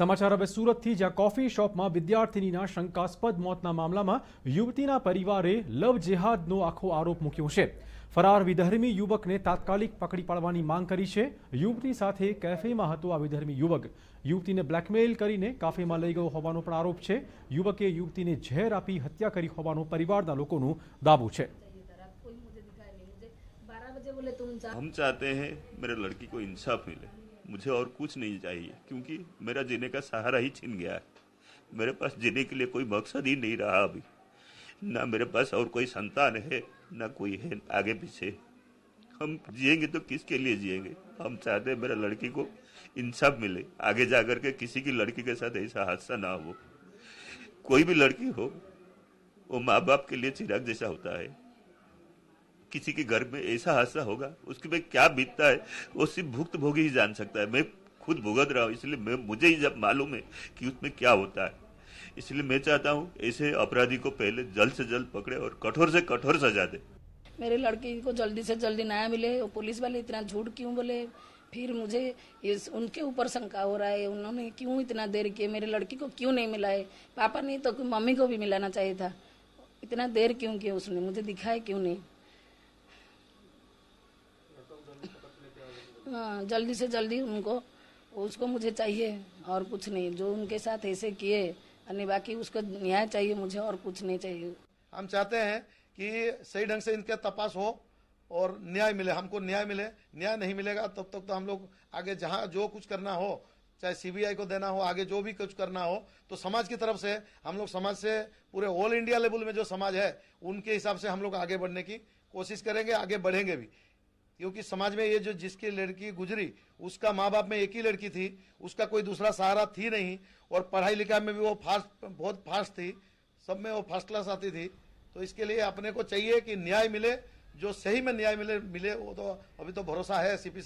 સમાચાર હવે સુરતથી જ્યાં કોફી શોપમાં વિદ્યાર્થિનીના શંકાસ્પદ મોતના મામલામાં યુવતીના પરિવારે લવ જેહાદનો આખો આરોપ મૂક્યો છે ફરાર વિધર્મી યુવકને તાત્કાલિક પકડી પાડવાની માંગ કરી છે યુવતી સાથે કેફેમાં હતો આ વિધર્મી યુવક યુવતીને બ્લેકમેલ કરીને કાફેમાં લઈ ગયો હોવાનો પણ આરોપ છે યુવકે યુવતીને ઝેર આપી હત્યા કરી હોવાનો પરિવારના લોકોનું દાવો છે हम चाहते हैं मेरे लड़की को इंसाफ मिले मुझे और कुछ नहीं चाहिए क्योंकि मेरा जीने का सहारा ही छिन गया है मेरे पास जीने के लिए कोई मकसद ही नहीं रहा अभी ना मेरे पास और कोई संतान है ना कोई है आगे पीछे हम जिएंगे तो किसके लिए जिएंगे हम चाहते हैं मेरा लड़की को इंसाफ मिले आगे जा के किसी की लड़की के साथ ऐसा हादसा ना हो कोई भी लड़की हो वो माँ बाप के लिए चिराग जैसा होता है किसी के घर में ऐसा हादसा होगा उसके में क्या बीतता है वो सिर्फ भुक्त भोगी ही जान सकता है मैं खुद भुगत रहा हूँ इसलिए मैं मुझे ही जब मालूम है कि उसमें क्या होता है इसलिए मैं चाहता हूँ ऐसे अपराधी को पहले जल्द से जल्द पकड़े और कठोर से कठोर सजा दे मेरे लड़की को जल्दी से जल्दी न्याय मिले और पुलिस वाले इतना झूठ क्यों बोले फिर मुझे इस उनके ऊपर शंका हो रहा है उन्होंने क्यों इतना देर किए मेरे लड़की को क्यों नहीं मिला है पापा नहीं तो मम्मी को भी मिलाना चाहिए था इतना देर क्यों किया उसने मुझे दिखाया क्यों नहीं हाँ, जल्दी से जल्दी उनको उसको मुझे चाहिए और कुछ नहीं जो उनके साथ ऐसे किए अन्य बाकी उसको न्याय चाहिए मुझे और कुछ नहीं चाहिए हम चाहते हैं कि सही ढंग से इनका तपास हो और न्याय मिले हमको न्याय मिले न्याय नहीं मिलेगा तब तक तो, तो हम लोग आगे जहाँ जो कुछ करना हो चाहे सीबीआई को देना हो आगे जो भी कुछ करना हो तो समाज की तरफ से हम लोग समाज से पूरे ऑल इंडिया लेवल में जो समाज है उनके हिसाब से हम लोग आगे बढ़ने की कोशिश करेंगे आगे बढ़ेंगे भी क्योंकि समाज में ये जो जिसकी लड़की गुजरी उसका माँ बाप में एक ही लड़की थी उसका कोई दूसरा सहारा थी नहीं और पढ़ाई लिखाई में भी वो फास्ट बहुत फास्ट थी सब में वो फर्स्ट क्लास आती थी तो इसके लिए अपने को चाहिए कि न्याय मिले जो सही में न्याय मिले मिले वो तो अभी तो भरोसा है सीपी